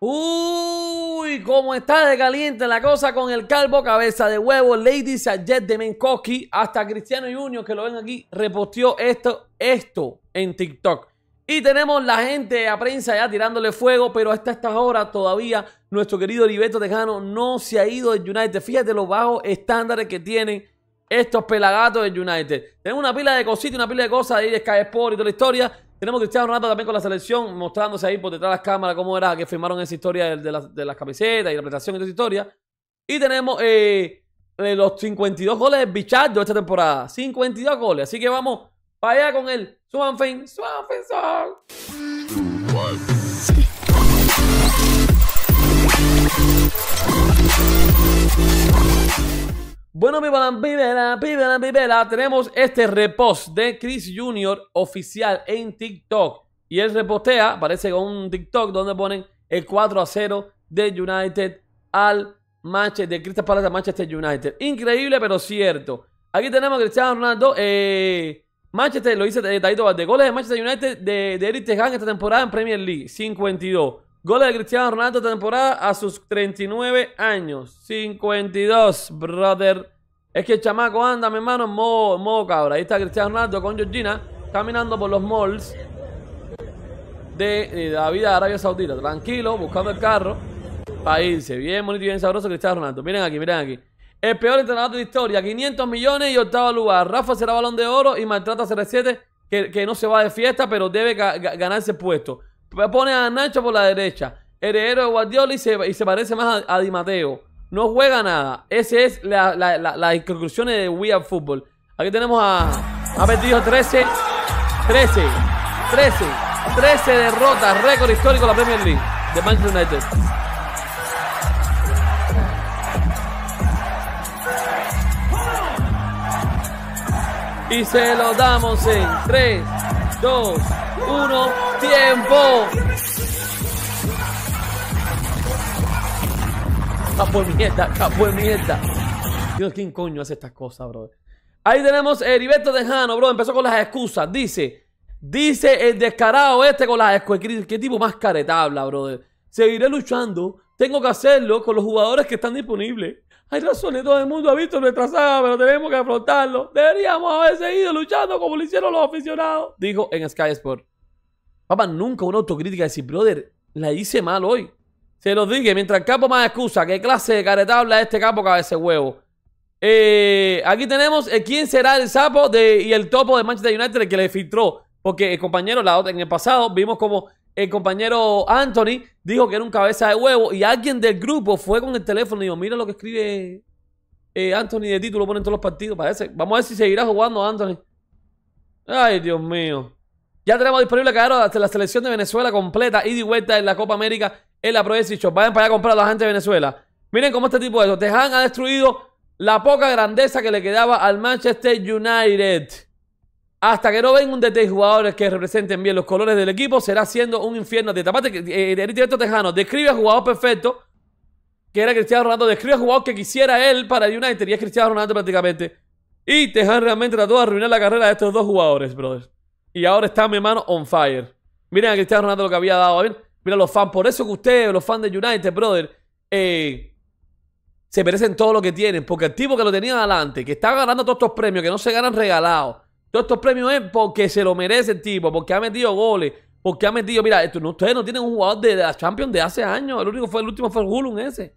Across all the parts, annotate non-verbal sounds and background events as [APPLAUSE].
Uy, cómo está de caliente la cosa con el calvo, cabeza de huevo, Ladies a Jet de menkoki hasta Cristiano Junior, que lo ven aquí, reposteó esto, esto en TikTok. Y tenemos la gente a prensa ya tirándole fuego, pero hasta estas horas todavía nuestro querido Heriberto Tejano no se ha ido de United. Fíjate los bajos estándares que tienen estos pelagatos del United. Tenemos una pila de cositas, una pila de cosas de ir Sky Sport y toda la historia, tenemos Cristiano Ronaldo también con la selección, mostrándose ahí por detrás de las cámaras cómo era que firmaron esa historia de, las, camisetas y la presentación y esa historia. Y tenemos eh, eh, los 52 goles de Bichardo esta temporada. 52 goles. Así que vamos para allá con el Swan Suan fein Tenemos este repost de Chris Jr. oficial en TikTok. Y él repostea, parece con un TikTok donde ponen el 4 a 0 de United al Manchester, de Crystal Palace Manchester United. Increíble, pero cierto. Aquí tenemos a Cristiano Ronaldo. Eh, Manchester, lo dice detallito, eh, de Goles de Manchester United de, Eric esta temporada en Premier League, 52. Goles de Cristiano Ronaldo esta temporada a sus 39 años, 52, brother. Es que el chamaco anda, mi hermano, en modo, cabra. Ahí está Cristiano Ronaldo con Georgina caminando por los malls eh, de, la vida de Arabia Saudita. Tranquilo, buscando el carro para irse. Bien bonito y bien sabroso Cristiano Ronaldo. Miren aquí, miren aquí. El peor entrenador de historia, 500 millones y octavo lugar. Rafa será balón de oro y maltrata a CR7, que, no se va de fiesta, pero debe ganarse el puesto. Pone a Nacho por la derecha, heredero de Guardiola y se, y se parece más a, a Di Mateo. No juega nada. Esa es la, la, conclusión de We Are Football. Aquí tenemos a. Ha 13. 13. 13. 13 derrotas. Récord histórico de la Premier League de Manchester United. Y se lo damos en 3, 2, 1, tiempo. capo de mierda, capo de mierda. Dios, ¿quién coño hace estas cosas, brother? Ahí tenemos Heriberto Tejano, bro. Empezó con las excusas. Dice, dice el descarado este con las excusas. ¿Qué tipo más caretabla, brother. Seguiré luchando. Tengo que hacerlo con los jugadores que están disponibles. Hay razones, todo el mundo ha visto nuestra saga, pero tenemos que afrontarlo. Deberíamos haber seguido luchando como lo hicieron los aficionados. Dijo en Sky Sport. Papá, nunca una autocrítica de brother, la hice mal hoy. Se los dije, mientras el capo más excusa, ¿qué clase de careta es este capo cabeza de huevo? Eh, aquí tenemos quién será el sapo de, y el topo de Manchester United, el que le filtró. Porque el compañero, la en el pasado, vimos como el compañero Anthony dijo que era un cabeza de huevo y alguien del grupo fue con el teléfono y dijo, mira lo que escribe eh, Anthony de título, ponen todos los partidos, parece. Vamos a ver si seguirá jugando Anthony. Ay, Dios mío. Ya tenemos disponible, claro, hasta la selección de Venezuela completa, y de vuelta en la Copa América en la Vayan para allá a comprar a la gente de Venezuela. Miren cómo este tipo de eso. Tejan ha destruido la poca grandeza que le quedaba al Manchester United. Hasta que no ven un DT jugadores que representen bien los colores del equipo, será siendo un infierno. De tapate, eh, directo Tejano, describe a jugador perfecto, que era Cristiano Ronaldo, describe a jugador que quisiera él para el United, y es Cristiano Ronaldo prácticamente. Y Tejan realmente trató de arruinar la carrera de estos dos jugadores, brother. Y ahora está mi mano on fire. Miren a Cristiano Ronaldo lo que había dado. ¿bien? Mira, los fans, por eso que ustedes, los fans de United, brother, eh, se merecen todo lo que tienen. Porque el tipo que lo tenía adelante, que está ganando todos estos premios, que no se ganan regalados, todos estos premios es porque se lo merece el tipo, porque ha metido goles, porque ha metido. Mira, ustedes no tienen un jugador de, la Champions de hace años. El, único fue, el último fue el Hulun ese.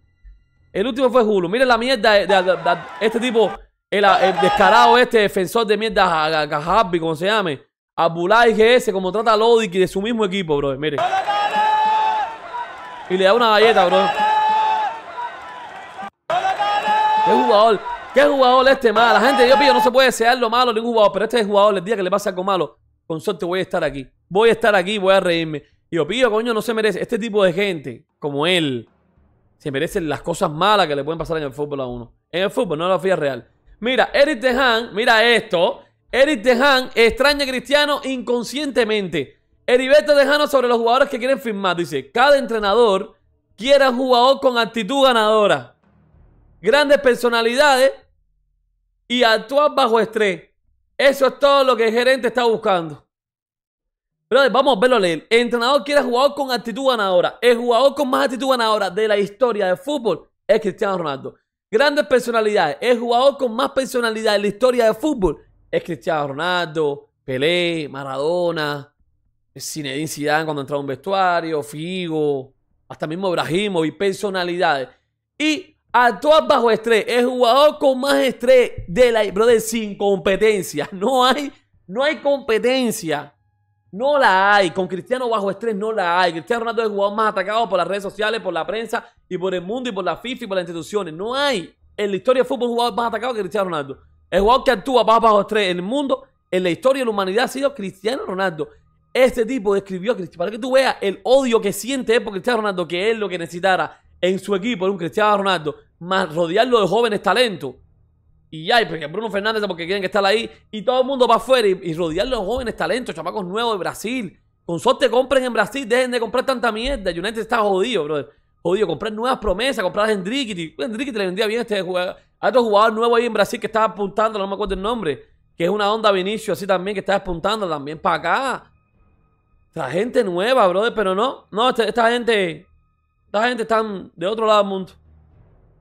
El último fue Hulun. Miren la mierda de, este tipo, el, descarado este defensor de mierda, Gajabi, como se llame. Que GS, como trata a Y de su mismo equipo, Brother mire y le da una galleta, bro. ¡Qué jugador! ¡Qué jugador este mal! La gente, yo mío, no se puede desear lo malo ningún jugador, pero este jugador, el día que le pasa algo malo, con suerte voy a estar aquí. Voy a estar aquí, voy a reírme. Y yo pido, coño, no se merece. Este tipo de gente, como él, se merecen las cosas malas que le pueden pasar en el fútbol a uno. En el fútbol, no en la vida real. Mira, Eric Dejan, mira esto. Eric Dejan extraña a Cristiano inconscientemente. Heriberto Dejano sobre los jugadores que quieren firmar. Dice, cada entrenador quiere un jugador con actitud ganadora, grandes personalidades y actuar bajo estrés. Eso es todo lo que el gerente está buscando. Pero vamos a verlo leer. El entrenador quiere jugador con actitud ganadora. El jugador con más actitud ganadora de la historia del fútbol es Cristiano Ronaldo. Grandes personalidades. El jugador con más personalidad de la historia del fútbol es Cristiano Ronaldo, Pelé, Maradona, Zinedine Zidane cuando entra a un vestuario, Figo, hasta mismo Brahimo y personalidades. Y actúa bajo estrés. Es jugador con más estrés de la brother sin competencia. [LAUGHS] No hay, no hay competencia. No la hay. Con Cristiano bajo estrés no la hay. Cristiano Ronaldo es el jugador más atacado por las redes sociales, por la prensa y por el mundo y por la FIFA y por las instituciones. No hay en la historia del fútbol jugador más atacado que Cristiano Ronaldo. El jugador que actúa bajo estrés en el mundo, en la historia de la humanidad ha sido Cristiano Ronaldo. Este tipo describió a Para que tú veas el odio que siente él por Cristiano Ronaldo, que es lo que necesitara en su equipo, un Cristiano Ronaldo, más rodearlo de jóvenes talentos. Y ya, porque Bruno Fernández, porque quieren que estar ahí, y todo el mundo va afuera, y, rodearlo de jóvenes talentos, chamacos nuevos de Brasil. Con suerte compren en Brasil, dejen de comprar tanta mierda. United está jodido, brother. Jodido, comprar nuevas promesas, comprar a Hendrickity. te le vendía bien este jugador. A otro jugador nuevo ahí en Brasil que estaba apuntando, no me acuerdo el nombre, que es una onda Vinicio así también, que estaba apuntando también para acá. La gente nueva, brother, pero no. No, esta, gente. Esta gente está de otro lado del mundo.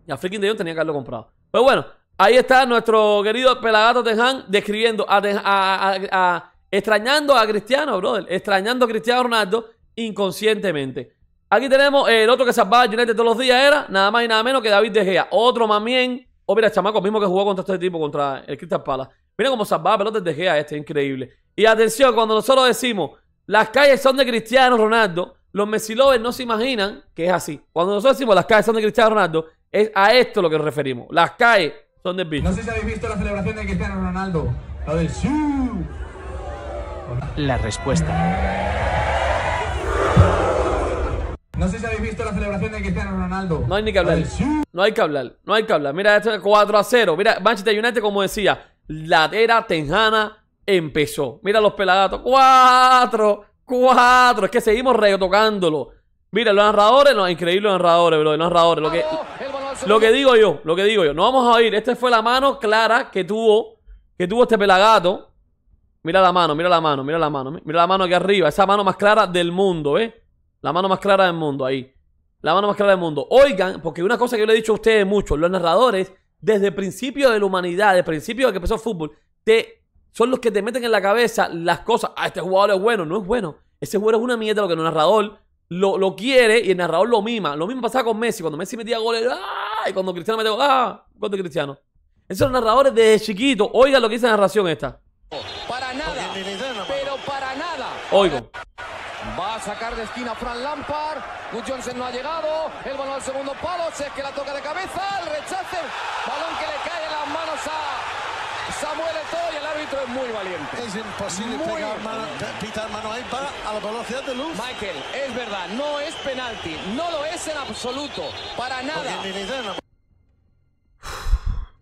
Y a freaking de tenía que haberlo comprado. Pues bueno, ahí está nuestro querido Pelagato Teján describiendo a, a, a, extrañando a Cristiano, brother. Extrañando a Cristiano Ronaldo inconscientemente. Aquí tenemos el otro que salvaba a United todos los días era nada más y nada menos que David De Gea. Otro más O oh, mira, chamaco mismo que jugó contra este tipo, contra el Crystal Palace. Mira cómo salvaba pelotas De Gea este, increíble. Y atención, cuando nosotros decimos las calles son de Cristiano Ronaldo. Los Messi no se imaginan que es así. Cuando nosotros decimos las calles son de Cristiano Ronaldo, es a esto lo que nos referimos. Las calles son de bicho. No sé si habéis visto la celebración de Cristiano Ronaldo. La del su. La respuesta. No sé si habéis visto la celebración de Cristiano Ronaldo. No hay ni que hablar. No hay que hablar. No hay que hablar. Mira, esto es 4 a 0. Mira, Manchester United, como decía, Ladera, era tenjana empezó. Mira los pelagatos. Cuatro, cuatro. Es que seguimos retocándolo. Mira, los narradores, los increíbles narradores, bro. Los narradores, lo que, lo que digo yo, lo que digo yo. No vamos a ir. Esta fue la mano clara que tuvo, que tuvo este pelagato. Mira la mano, mira la mano, mira la mano. Mira la mano aquí arriba. Esa mano más clara del mundo, ¿eh? La mano más clara del mundo, ahí. La mano más clara del mundo. Oigan, porque una cosa que yo le he dicho a ustedes mucho, los narradores, desde el principio de la humanidad, desde el principio de que empezó el fútbol, te son los que te meten en la cabeza las cosas. Ah, este jugador es bueno. No es bueno. Ese jugador es una mierda, lo que el narrador lo, quiere y el narrador lo mima. Lo mismo pasaba con Messi. Cuando Messi metía goles, ¡ah! Y cuando Cristiano metía ¡ah! Cuando Cristiano. Esos son los narradores desde chiquito. oiga lo que dice la narración esta. Para nada, pero para nada. Oigo. Va a sacar de esquina Fran Lampard. Johnson no ha llegado. El balón al segundo palo. Se es que la toca de cabeza. El rechace. Balón que le cae en las manos a Samuel Eto'o es muy valiente. Es imposible pegar mano, ahí para a la velocidad de luz. Michael, es verdad, no es penalti. No lo es en absoluto. Para nada.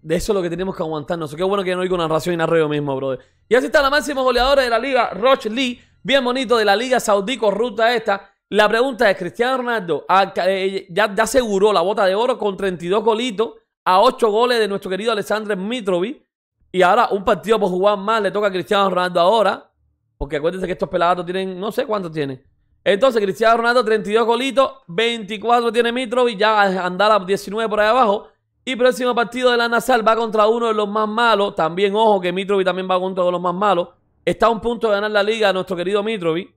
De eso es lo que tenemos que aguantarnos. Qué bueno que no hay una narración y narreo mismo, brother. Y así está la máxima goleadora de la liga, Roch Lee. Bien bonito de la liga saudí corrupta esta. La pregunta es, Cristiano Ronaldo ah, eh, eh, ya, ya aseguró la bota de oro con 32 golitos a 8 goles de nuestro querido Alexandre Mitrovic. Y ahora un partido por jugar más le toca a Cristiano Ronaldo ahora. Porque acuérdense que estos pelados tienen, no sé cuánto tienen. Entonces, Cristiano Ronaldo, 32 golitos, 24 tiene Mitrovic, ya andará 19 por ahí abajo. Y próximo partido de la Nasal va contra uno de los más malos. También, ojo, que Mitrovic también va contra uno de los más malos. Está a un punto de ganar la liga nuestro querido Mitrovic.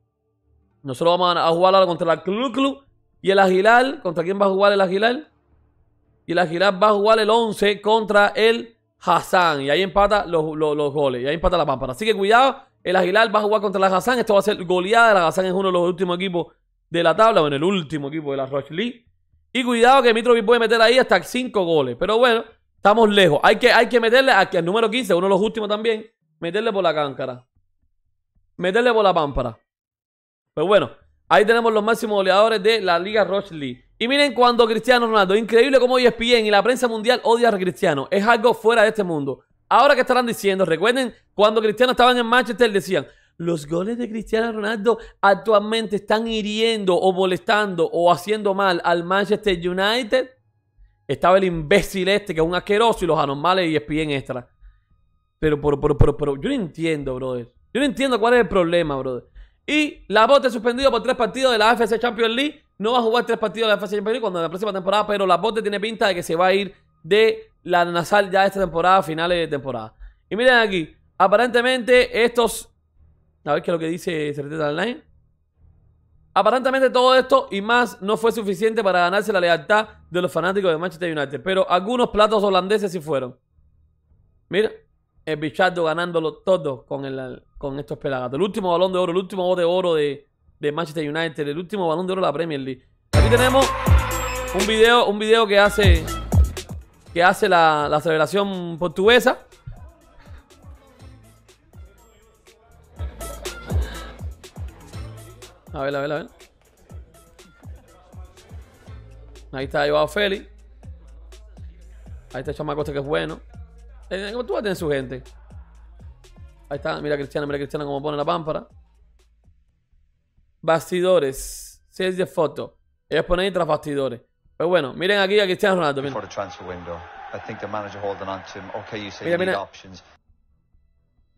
Nosotros vamos a jugar ahora contra el Club Club y el Aguilar. ¿Contra quién va a jugar el Aguilar? Y el Aguilar va a jugar el 11 contra el Hassan. Y ahí empata los, los, goles. Y ahí empata la pámpara. Así que cuidado. El Aguilar va a jugar contra la Hassan. Esto va a ser goleada. La Hassan es uno de los últimos equipos de la tabla. en el último equipo de la Roche League. Y cuidado que Mitrovic puede meter ahí hasta 5 goles. Pero bueno, estamos lejos. Hay que, hay que meterle aquí al número 15, uno de los últimos también. Meterle por la cáncara. Meterle por la pámpara. Pero bueno, ahí tenemos los máximos goleadores de la Liga Roche League. Y miren cuando Cristiano Ronaldo, increíble como ESPN y la prensa mundial odia a Cristiano, es algo fuera de este mundo. Ahora que estarán diciendo, recuerden cuando Cristiano estaba en Manchester decían, los goles de Cristiano Ronaldo actualmente están hiriendo o molestando o haciendo mal al Manchester United. Estaba el imbécil este que es un asqueroso y los anormales y ESPN extra. Pero, pero, pero, pero, pero, yo no entiendo, brother. Yo no entiendo cuál es el problema, brother. Y la bote suspendida por tres partidos de la AFC Champions League no va a jugar tres partidos de la fase de cuando la próxima temporada, pero la bote tiene pinta de que se va a ir de la Nasal ya esta temporada, finales de temporada. Y miren aquí, aparentemente estos... A ver qué es lo que dice Certeza Online. Aparentemente todo esto y más no fue suficiente para ganarse la lealtad de los fanáticos de Manchester United, pero algunos platos holandeses sí fueron. Mira, el Bichardo ganándolo todo con, el, con estos pelagatos. El último balón de oro, el último bote de oro de, de Manchester United, el último balón de oro de la Premier League. Aquí tenemos un video, un video que hace que hace la, celebración portuguesa. A ver, a ver, a ver. Ahí está llevado Félix. Ahí está Chama este que es bueno. Eh, tú vas a tener su gente. Ahí está, mira Cristiana, mira Cristiana Cristiano cómo pone la pámpara bastidores. Si es de foto. Ellos ponen ahí tras bastidores. Pero pues bueno, miren aquí a Cristiano Ronaldo. Teján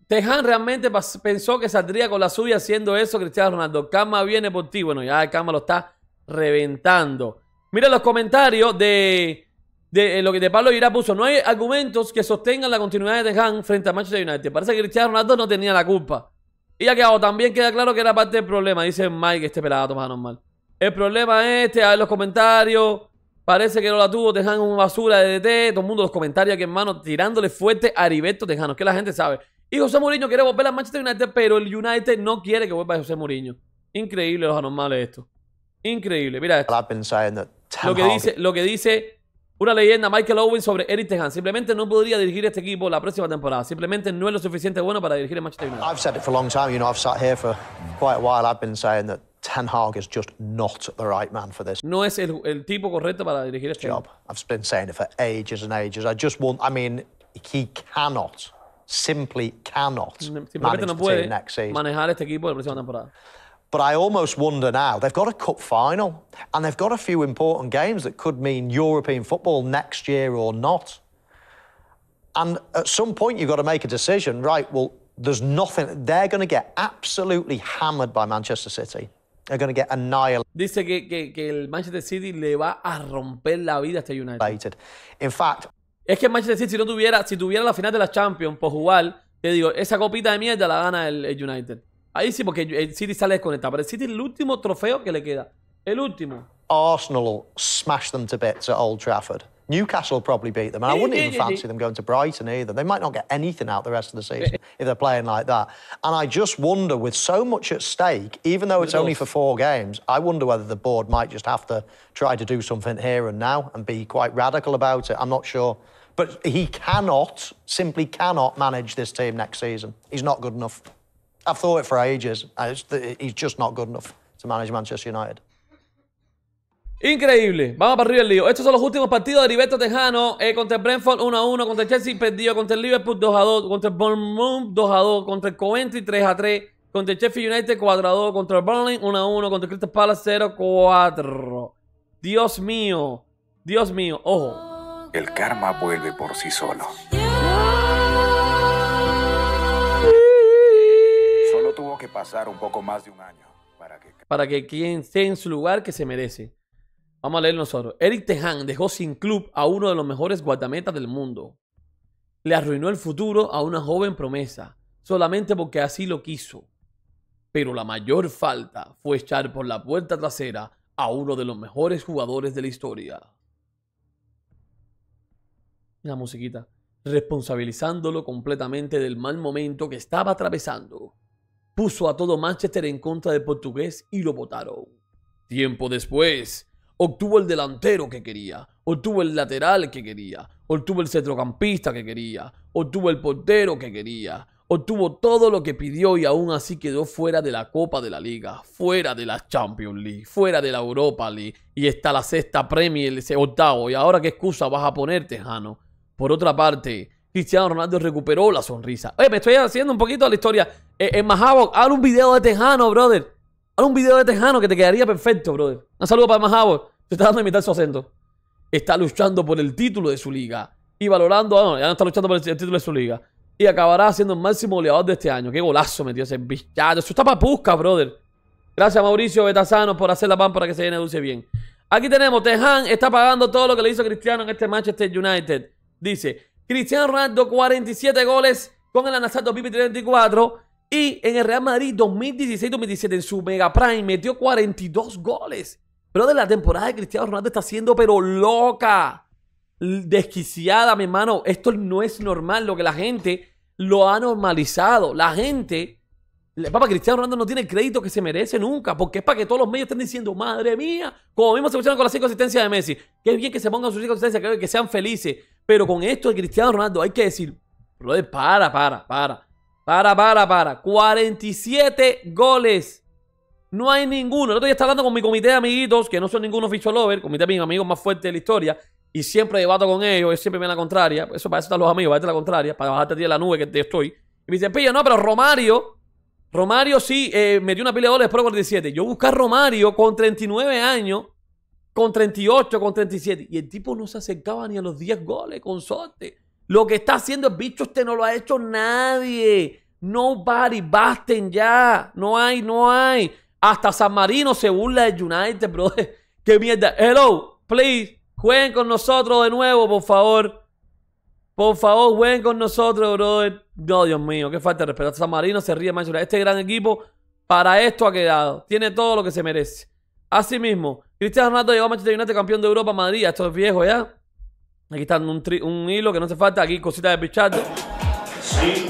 Tejan realmente pensó que saldría con la suya haciendo eso Cristiano Ronaldo. Cama viene por ti. Bueno, ya Cama lo está reventando. Miren los comentarios de, de, eh, lo que de Pablo Ira puso. No hay argumentos que sostengan la continuidad de Teján frente a Manchester United. Parece que Cristiano Ronaldo no tenía la culpa. Y ya quedado, también queda claro que era parte del problema, dice Mike, este pelado más normal. El problema es este, a ver los comentarios. Parece que no la tuvo, Tejano una basura de DT. Todo el mundo los comentarios aquí, hermano, tirándole fuerte a Heriberto Tejano. que la gente sabe. Y José Mourinho quiere volver a Manchester United, pero el United no quiere que vuelva a José Mourinho. Increíble los anormales esto. Increíble, mira esto. lo que dice una leyenda, Michael Owen sobre Eric Tejan. Simplemente no podría dirigir este equipo la próxima temporada. Simplemente no es lo suficiente bueno para dirigir el Manchester United. I've said it for a long time. You know, I've sat here for quite a while. I've been saying that Ten Hag is just not the right man for this. No es el, tipo correcto para dirigir este job. Equipo. I've been saying it for ages and ages. I just want. I mean, he cannot, simply cannot manage no team next season. manejar este equipo la próxima temporada. But I almost wonder now, they've got a cup final and they've got a few important games that could mean European football next year or not. And at some point, you've got to make a decision, right? Well, there's nothing. They're going to get absolutely hammered by Manchester City. They're going to get annihilated. Dice que, que, que el Manchester City le va a romper la vida a este United. In fact, es que el Manchester City si no tuviera, si tuviera la final de la Champions por jugar, te digo, esa copita de mierda la gana el, el United. Ahí sí, porque el City sale desconectado. Pero el City es el último trofeo que le queda. El último. Arsenal will smash them to bits at Old Trafford. Newcastle will probably beat them. And I wouldn't even fancy them going to Brighton either. They might not get anything out the rest of the season if they're playing like that. And I just wonder, with so much at stake, even though it's only for four games, I wonder whether the board might just have to try to do something here and now and be quite radical about it. I'm not sure. But he cannot, simply cannot manage this team next season. He's not good enough. I've thought it for ages. He's just not good enough Manchester United. Increíble. Vamos para arriba el lío. Estos son los últimos partidos de Heriberto Tejano. Eh, contra el Brentford 1 1. Contra el Chelsea perdido. Contra Liverpool 2 2. Contra el Bournemouth 2 2. Contra Coventry 3 3. Contra el Sheffield United 4 2. Contra el Burnley 1 1. Contra el Crystal Palace 0 4. Dios mío. Dios mío. Ojo. El karma vuelve por sí solo. un poco más de un año para que, quien sea en su lugar que se merece. Vamos a leer nosotros. Eric Tejan dejó sin club a uno de los mejores guardametas del mundo. Le arruinó el futuro a una joven promesa, solamente porque así lo quiso. Pero la mayor falta fue echar por la puerta trasera a uno de los mejores jugadores de la historia. La musiquita, responsabilizándolo completamente del mal momento que estaba atravesando puso a todo Manchester en contra del portugués y lo votaron. Tiempo después, obtuvo el delantero que quería, obtuvo el lateral que quería, obtuvo el centrocampista que quería, obtuvo el portero que quería, obtuvo todo lo que pidió y aún así quedó fuera de la Copa de la Liga, fuera de la Champions League, fuera de la Europa League y está la sexta Premier, el octavo. ¿Y ahora qué excusa vas a ponerte, Jano? Por otra parte, Cristiano Ronaldo recuperó la sonrisa. Oye, me estoy haciendo un poquito la historia en eh, eh, Mahavok, haz un video de Tejano, brother. Haz un video de Tejano que te quedaría perfecto, brother. Un saludo para Mahavok. Se está dando a imitar su acento. Está luchando por el título de su liga. Y valorando. Ah, no, ya no está luchando por el, título de su liga. Y acabará siendo el máximo goleador de este año. Qué golazo metió ese bichato. Eso está para busca, brother. Gracias, Mauricio Betazano, por hacer la pan para que se llene dulce bien. Aquí tenemos, Teján está pagando todo lo que le hizo Cristiano en este Manchester United. Dice, Cristiano Ronaldo, 47 goles con el Anasato Pipi 34. Y en el Real Madrid 2016-2017, en su Mega Prime, metió 42 goles. Pero de la temporada de Cristiano Ronaldo está siendo pero loca, desquiciada, mi hermano. Esto no es normal, lo que la gente lo ha normalizado. La gente, papá, Cristiano Ronaldo no tiene el crédito que se merece nunca, porque es para que todos los medios estén diciendo, madre mía, como mismo se pusieron con las cinco asistencias de Messi. Qué bien que se pongan sus cinco asistencias, que sean felices. Pero con esto de Cristiano Ronaldo hay que decir, brother, para, para, para. Para, para, para. 47 goles. No hay ninguno. yo estoy hablando con mi comité de amiguitos, que no son ninguno ficho lover, comité de mis amigos más fuerte de la historia, y siempre debato con ellos, siempre me la contraria. Eso para eso están los amigos, para la contraria, para bajarte de la nube que te estoy. Y me dicen, pilla no, pero Romario, Romario sí eh, metió una pila de goles pero 47. Yo busqué a Romario con 39 años, con 38, con 37. Y el tipo no se acercaba ni a los 10 goles, con sorte lo que está haciendo el bicho este no lo ha hecho nadie. Nobody, basten ya. No hay, no hay. Hasta San Marino se burla del United, brother. [LAUGHS] Qué mierda. Hello, please. Jueguen con nosotros de nuevo, por favor. Por favor, jueguen con nosotros, brother. Dios mío, qué falta de respeto. San Marino se ríe, Manchester. Este gran equipo para esto ha quedado. Tiene todo lo que se merece. Así mismo, Cristiano Ronaldo llegó a Manchester United campeón de Europa Madrid. Esto es viejo, ¿ya? Aquí está un, hilo que no hace falta. Aquí cositas de pichate. Sí.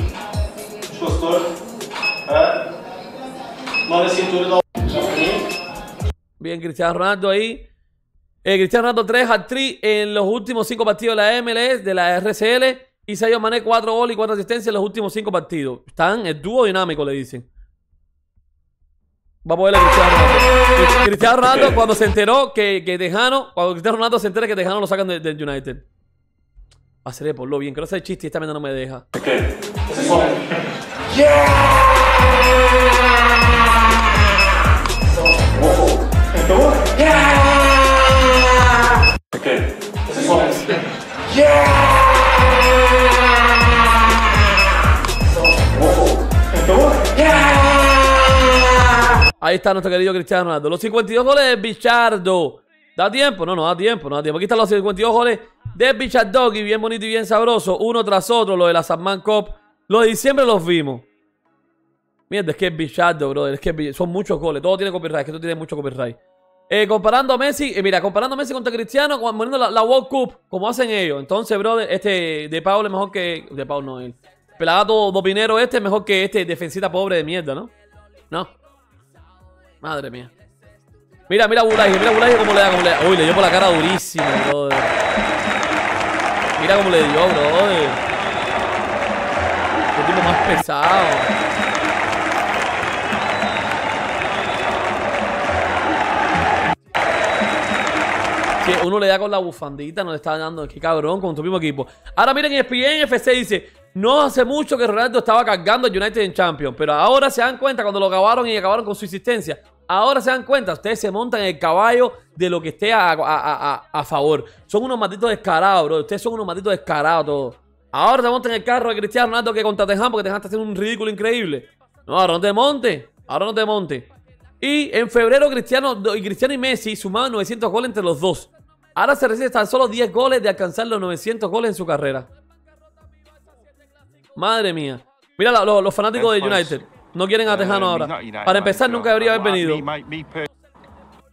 Bien, Cristiano Ronaldo ahí. Eh, Cristiano Ronaldo 3 hat en los últimos 5 partidos de la MLS, de la RCL. Y Sayo Mané 4 goles y 4 asistencias en los últimos 5 partidos. Están el dúo dinámico, le dicen. Vamos a ver a Cristiano Ronaldo. Cristiano Ronaldo cuando se enteró que, que Tejano, cuando Cristiano Ronaldo se entera que lo sacan del United hacer por lo bien. Que no sea chiste y esta mierda no me deja. Okay. Yeah. Yeah. Okay. Yeah. Ahí está nuestro querido Cristiano Ronaldo. Los 52 goles de Bichardo. Da tiempo, no, no da tiempo, no da tiempo. Aquí están los 52 goles de Bichard Doggy, bien bonito y bien sabroso, uno tras otro, lo de la Sandman Cup. Lo de diciembre los vimos. Mierda, es que es Bichardo, brother. que son muchos goles. Todo tiene copyright. Es que tiene mucho copyright. Eh, comparando a Messi, eh, mira, comparando a Messi contra Cristiano, poniendo la, la, World Cup, como hacen ellos. Entonces, brother, este de Paul es mejor que. De Paul no, el pelagato dopinero este es mejor que este defensita pobre de mierda, ¿no? No. Madre mía. Mira, mira Bulaje, mira Bulaje cómo le da, cómo le da. Uy, le dio por la cara durísimo, brother. Mira cómo le dio, brother. el tipo más pesado. Que uno le da con la bufandita, no le está dando. Qué cabrón, con tu mismo equipo. Ahora miren, el e FC dice, no hace mucho que Ronaldo estaba cargando a United en Champions, pero ahora se dan cuenta cuando lo acabaron y acabaron con su existencia. Ahora se dan cuenta, ustedes se montan en el caballo de lo que esté a, favor. Son unos matitos descarados, bro. Ustedes son unos matitos descarados todos. Ahora se montan en el carro de Cristiano Ronaldo que contra porque te está haciendo un ridículo increíble. No, ahora no te monte. Ahora no te monte. Y en febrero Cristiano, y Cristiano y Messi sumaban 900 goles entre los dos. Ahora se recibe tan solo 10 goles de alcanzar los 900 goles en su carrera. Madre mía. Mira los fanáticos de United. No quieren a Tejano uh, ahora. Para empezar, nunca debería haber venido.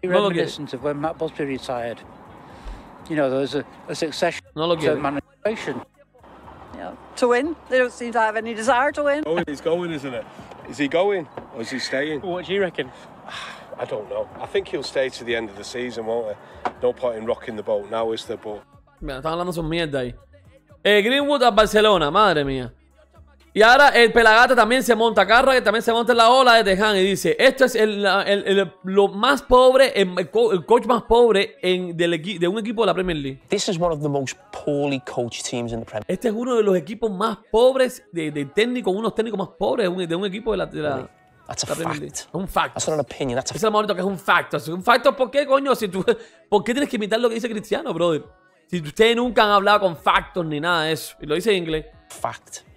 No lo succession. No lo quieren. Yeah. To win, they don't seem to have any desire to win. Oh, he's going, isn't it? Is he going or is he staying? What do you reckon? I don't know. I think he'll stay to the end of the season, won't he? No point in rocking the boat now, is there? But. Mira, están hablando sus mierda ahí. Eh, Greenwood a Barcelona, madre mía. Y ahora el pelagata también se monta carra, que también se monta en la ola de Tejan y dice, esto es el, el, lo más pobre, el, coach más pobre en, del de un equipo de la Premier League. Este es uno de los equipos más pobres de, de técnico, unos técnicos más pobres de un, de un equipo de la, de la That's a Un fact. That's an opinion. That's a es lo bonito que es un facto. Un facto, ¿por qué, coño? Si tú, [LAUGHS] ¿Por qué tienes que imitar lo que dice Cristiano, brother? Si ustedes nunca han hablado con factos ni nada de eso. Y lo dice en inglés. Fact.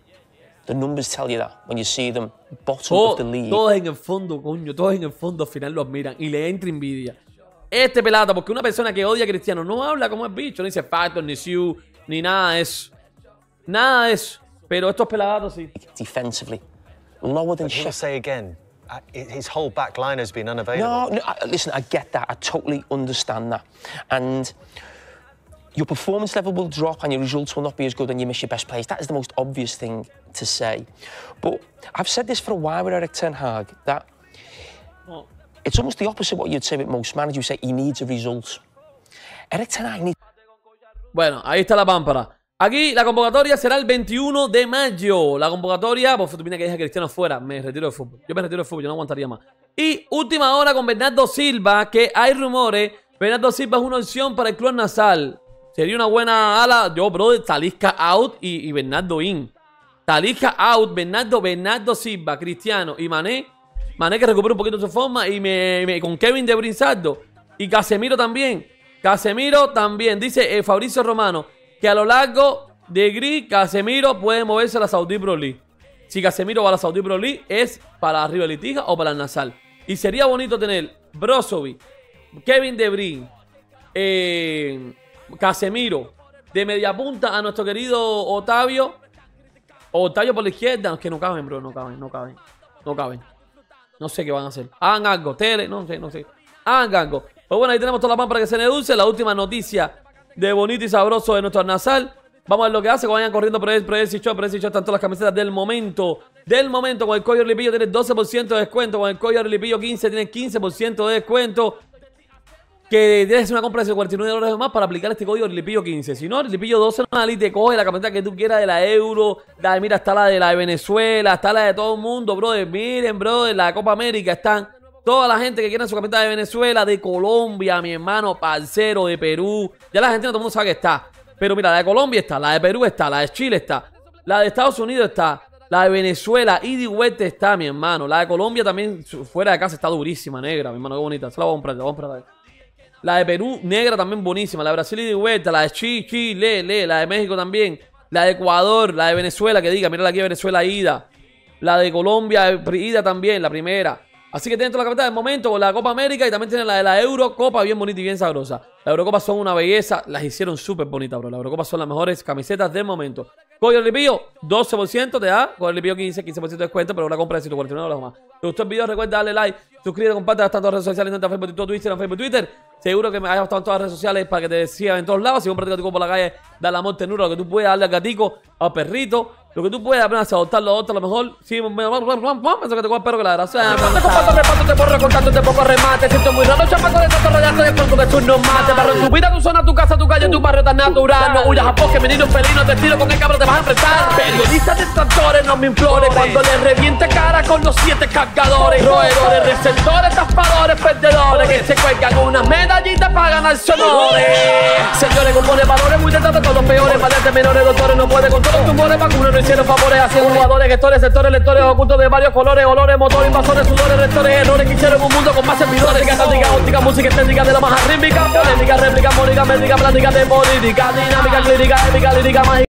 The numbers tell you that when you see them bottom Todo, of the league. Todos en el fondo, coño, todos en el fondo al final lo admiran y le entra envidia. Este pelata, porque una persona que odia a Cristiano no habla como es bicho, no dice Factor, ni Sue, ni nada de eso. Nada de eso. Pero estos peladatos sí. Defensively. Lower than shit. say again, his whole back line has been unavailable. No, no, listen, I get that. I totally understand that. And your performance level will drop and your results will not be as good and you miss your best place. That is the most obvious thing to say. But I've said this for a while with Eric Ten Hag that well, it's almost the opposite what you'd say with most managers. You say he needs a result. Eric Ten Hag needs... Bueno, ahí está la pámpara. Aquí la convocatoria será el 21 de mayo. La convocatoria, por pues, Fortuna que deja Cristiano fuera, me retiro del fútbol. Yo me retiro del fútbol, yo no aguantaría más. Y última hora con Bernardo Silva, que hay rumores. Bernardo Silva es una opción para el club nasal. Sería una buena ala. Yo, brother, Talisca out y, Bernardo in. Talisca out, Bernardo, Bernardo Silva, Cristiano y Mané. Mané que recuperó un poquito su forma y me, con Kevin de Brinzardo. Y Casemiro también. Casemiro también. Dice eh, Fabricio Romano que a lo largo de Gris, Casemiro puede moverse a la Saudi Pro Si Casemiro va a la Saudi Pro es para de Litija o para el Nasal. Y sería bonito tener Brozovic, Kevin De eh, Casemiro. De media punta a nuestro querido Otavio. Otavio por la izquierda. Que no caben, bro. No caben, no caben. No caben. No sé qué van a hacer. Hagan algo. Tele, no sé, no sé. Hagan algo. Pues bueno, ahí tenemos toda la pan para que se deduce La última noticia de bonito y sabroso de nuestro nasal. Vamos a ver lo que hace. Cuando vayan corriendo por el Precio, por están todas las camisetas del momento. Del momento, con el código Lipillo tienes 12% de descuento. Con el código Lipillo 15 tienes 15% de descuento que tienes una compra de 49 dólares o más para aplicar este código Lipillo 15. Si no, Lipillo 12 y te coge la camiseta que tú quieras de la Euro, Dale, mira, está la de la de Venezuela, está la de todo el mundo, brother. Miren, brother, la Copa América están toda la gente que quiera su camiseta de Venezuela, de Colombia, mi hermano, parcero, de Perú. Ya la gente no todo el mundo sabe que está. Pero mira, la de Colombia está, la de Perú está, la de Chile está, la de Estados Unidos está, la de Venezuela, y de está, mi hermano. La de Colombia también, fuera de casa, está durísima, negra, mi hermano, qué bonita. Se la voy a comprar, la voy a comprar. La de Perú, negra también buenísima. La de Brasil y de vuelta. La de Chile, Le, Le. La de México también. La de Ecuador. La de Venezuela, que diga. Mira la aquí, Venezuela, ida. La de Colombia, ida también, la primera. Así que tienen toda la capital del momento con la Copa América y también tienen la de la Eurocopa, bien bonita y bien sabrosa. La Eurocopa son una belleza, las hicieron súper bonitas, bro. La Eurocopa son las mejores camisetas del momento. Coge el ripío, 12% te da. Con el ripío, 15, 15% de descuento, pero una compra de 149 dólares más. ¿Te gustó el video? Recuerda darle like, suscríbete, comparte todas las redes sociales, en Facebook, Twitter, Facebook, Twitter. Seguro que me hayas estado en todas las redes sociales para que te decía en todos lados. Si compras gatico por la calle, dale amor, ternura, lo que tú puedas, darle al gatico, al perrito. Lo que tú puedas, adoptar los otro, a lo mejor. Sí, me eso que te coja perro que la grasa. Te comparto, repaso, te borro, de poco remate. Siento muy raro, chapaco de tanto de pronto que tú no mates. Barro tu vida, tu zona, tu casa, tu calle, tu barrio tan natural. No huyas a bosque, menino felino, te tiro con el cabro, te vas a enfrentar. Periodistas distractores, no me inflores Cuando le reviente cara con los siete cargadores. Roedores, receptores, tapadores, perdedores. Que se cuelgan una medallita para ganar honores. Señores, compone valores, muy detrás de todos peores. Padres menores, doctores, no puede con todos tumores, vacunas, favores cielo favorece jugadores, gestores, sectores, lectores ocultos de varios colores, olores, motores, invasores, sudores, rectores, errores que un mundo con más servidores. Táctica, óptica, música estética de la más rítmica, polémica, réplica, mónica, médica, plática de política, dinámica, clínica, épica, lírica, mágica.